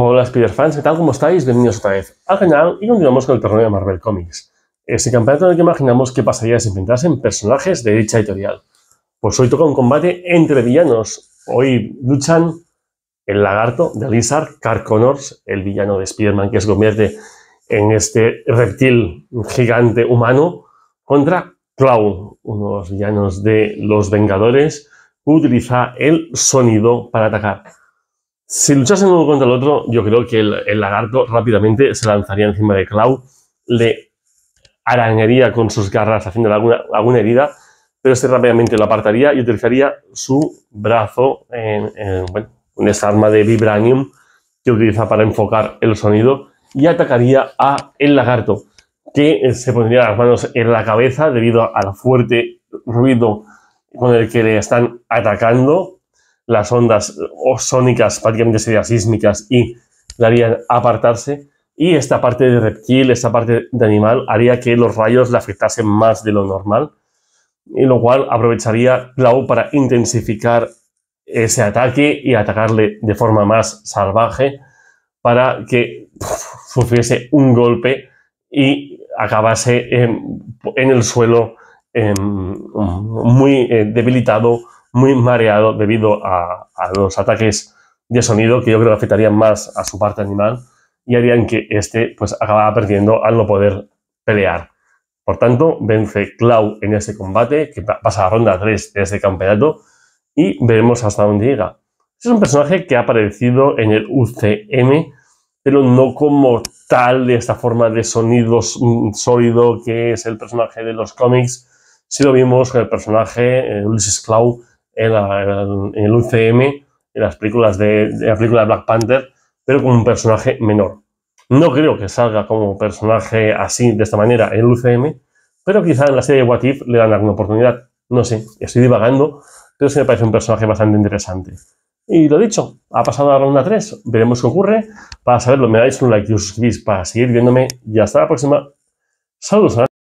Hola Spider-Fans, ¿qué tal? ¿Cómo estáis? Bienvenidos otra vez al canal y continuamos con el torneo de Marvel Comics. Este campeonato en el que imaginamos qué pasaría si enfrentasen personajes de dicha editorial. Pues hoy toca un combate entre villanos. Hoy luchan el lagarto de Lizard, Car Connors, el villano de Spider-Man que se convierte en este reptil gigante humano, contra cloud uno de los villanos de los Vengadores, que utiliza el sonido para atacar. Si luchasen uno contra el otro, yo creo que el, lagarto rápidamente se lanzaría encima de Clau, le arañaría con sus garras haciendo alguna, alguna herida, pero este rápidamente lo apartaría y utilizaría su brazo, en, en, bueno, en arma de vibranium que utiliza para enfocar el sonido, y atacaría a el lagarto, que se pondría las manos en la cabeza debido al fuerte ruido con el que le están atacando las ondas o sónicas, prácticamente serían sísmicas, y la harían apartarse. Y esta parte de reptil, esta parte de animal, haría que los rayos le afectasen más de lo normal, y lo cual aprovecharía Clau para intensificar ese ataque y atacarle de forma más salvaje para que sufriese un golpe y acabase en, el suelo em, muy eh, debilitado muy mareado debido a, los ataques de sonido que yo creo que afectarían más a su parte animal y harían que este pues acababa perdiendo al no poder pelear. Por tanto, vence Clau en ese combate, que pasa a ronda 3 de este campeonato, y veremos hasta dónde llega. Es un personaje que ha aparecido en el UCM, pero no como tal, de esta forma de sonido mm, sólido que es el personaje de los cómics. Si lo vimos el personaje eh, Ulysses Clau en, el UCM, en las películas de, la película Black Panther, pero con un personaje menor. No creo que salga como personaje así, de esta manera, en el UCM, pero quizá en la serie What If le dan alguna oportunidad. No sé, estoy divagando, pero se me parece un personaje bastante interesante. Y lo dicho, ha pasado la ronda 3, veremos qué ocurre. Para saberlo, me dais un like y os suscribís para seguir viéndome. Y hasta la próxima. Saludos.